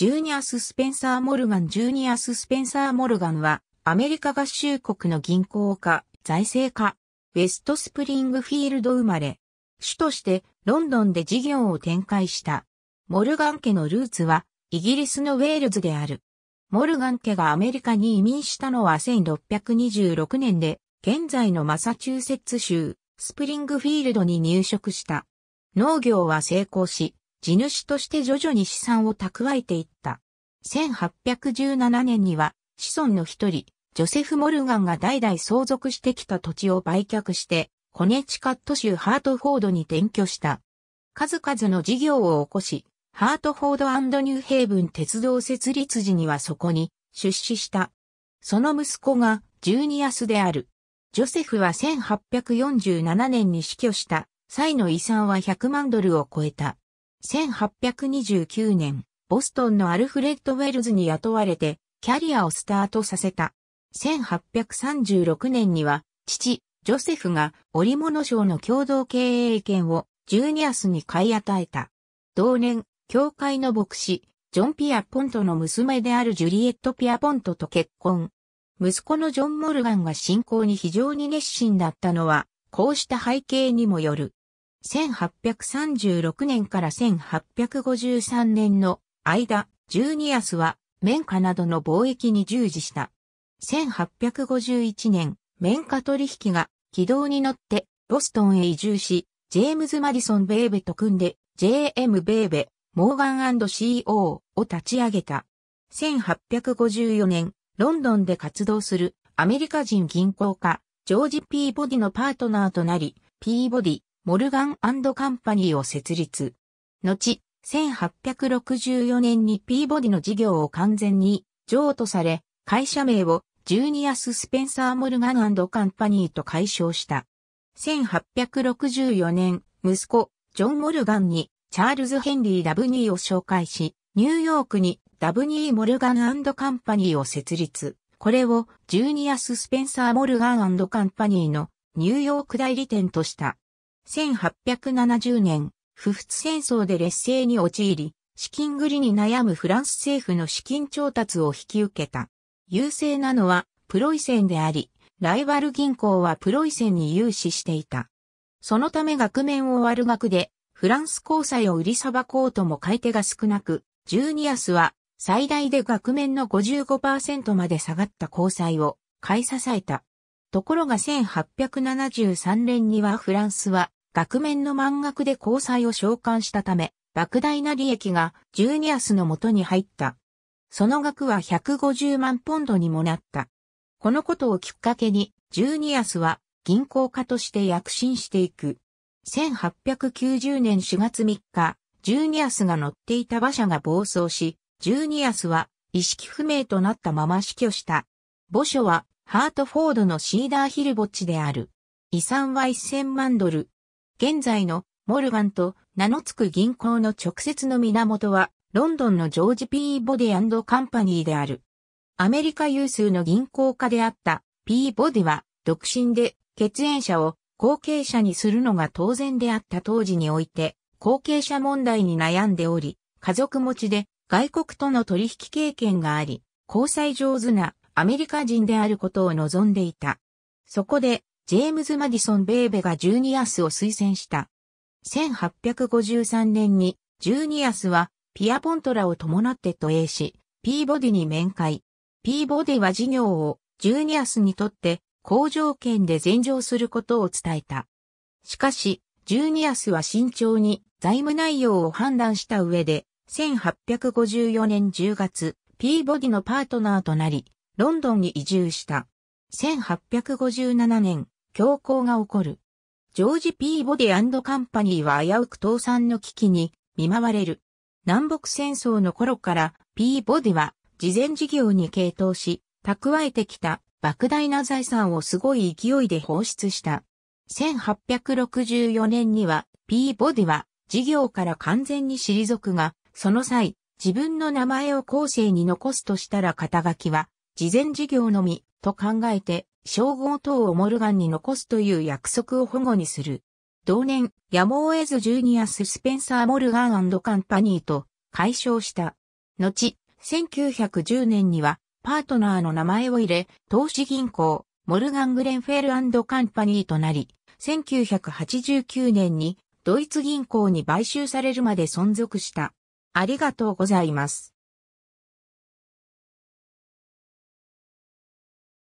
ジュニアス・スペンサー・モルガンジュニアス・スペンサー・モルガンは、アメリカ合衆国の銀行家、財政家、ウェストスプリングフィールド生まれ、主としてロンドンで事業を展開した。モルガン家のルーツは、イギリスのウェールズである。モルガン家がアメリカに移民したのは1626年で、現在のマサチューセッツ州、スプリングフィールドに入植した。農業は成功し、地主として徐々に資産を蓄えていった。1817年には、子孫の一人、ジョセフ・モルガンが代々相続してきた土地を売却して、コネチカット州ハートフォードに転居した。数々の事業を起こし、ハートフォードニューヘイブン鉄道設立時にはそこに出資した。その息子がジューニアスである。ジョセフは1847年に死去した際の遺産は100万ドルを超えた。1829年、ボストンのアルフレッド・ウェルズに雇われて、キャリアをスタートさせた。1836年には、父、ジョセフが織物商の共同経営権をジューニアスに買い与えた。同年、教会の牧師、ジョン・ピアポントの娘であるジュリエット・ピアポントと結婚。息子のジョン・モルガンが信仰に非常に熱心だったのは、こうした背景にもよる。1836年から1853年の間、ジューニアスは、綿花などの貿易に従事した。1851年、綿花取引が軌道に乗ってボストンへ移住し、ジェームズ・マディソン・ベーベと組んで、JM ベーベ、モーガン &CO を立ち上げた。1854年、ロンドンで活動するアメリカ人銀行家、ジョージ・ピーボディのパートナーとなり、ピーボディ、モルガンカンパニーを設立。後、1864年にピーボディの事業を完全に譲渡され、会社名をジュニアス・スペンサー・モルガンカンパニーと解消した。1864年、息子、ジョン・モルガンにチャールズ・ヘンリー・ダブニーを紹介し、ニューヨークにダブニー・モルガンカンパニーを設立。これをジュニアス・スペンサー・モルガンカンパニーのニューヨーク代理店とした。1870年、不仏戦争で劣勢に陥り、資金繰りに悩むフランス政府の資金調達を引き受けた。優勢なのはプロイセンであり、ライバル銀行はプロイセンに融資していた。そのため額面を割る額で、フランス交際を売りさばこうとも買い手が少なく、ジューニアスは最大で額面の55%まで下がった交際を買い支えた。ところが1873年にはフランスは額面の満額で交際を召喚したため、莫大な利益がジューニアスの元に入った。その額は150万ポンドにもなった。このことをきっかけに、ジューニアスは銀行家として躍進していく。1890年4月3日、ジューニアスが乗っていた馬車が暴走し、ジューニアスは意識不明となったまま死去した。墓所はハートフォードのシーダーヒル墓地である。遺産は1000万ドル、現在のモルガンと名の付く銀行の直接の源は、ロンドンのジョージ・ピーボディカンパニーである。アメリカ有数の銀行家であったピーボディは、独身で血縁者を後継者にするのが当然であった当時において、後継者問題に悩んでおり、家族持ちで外国との取引経験があり、交際上手なアメリカ人であることを望んでいた。そこでジェームズ・マディソン・ベーベがジュニアスを推薦した。1853年に、ジュニアスは、ピアポントラを伴って渡英し、ピーボディに面会。ピーボディは事業を、ジュニアスにとって、好条件で全上することを伝えた。しかし、ジュニアスは慎重に財務内容を判断した上で、1854年10月、ピーボディのパートナーとなり、ロンドンに移住した。1857年、恐慌が起こる。ジョージ・ピーボディカンパニーは危うく倒産の危機に見舞われる。南北戦争の頃からピーボディは事前事業に傾倒し、蓄えてきた莫大な財産をすごい勢いで放出した。1864年にはピーボディは事業から完全に退くが、その際、自分の名前を後世に残すとしたら肩書きは、事前事業のみと考えて、称号等をモルガンに残すという約束を保護にする。同年、やむを得ずジュニアス・スペンサー・モルガンカンパニーと解消した。後、1910年には、パートナーの名前を入れ、投資銀行、モルガン・グレンフェルカンパニーとなり、1989年にドイツ銀行に買収されるまで存続した。ありがとうございます。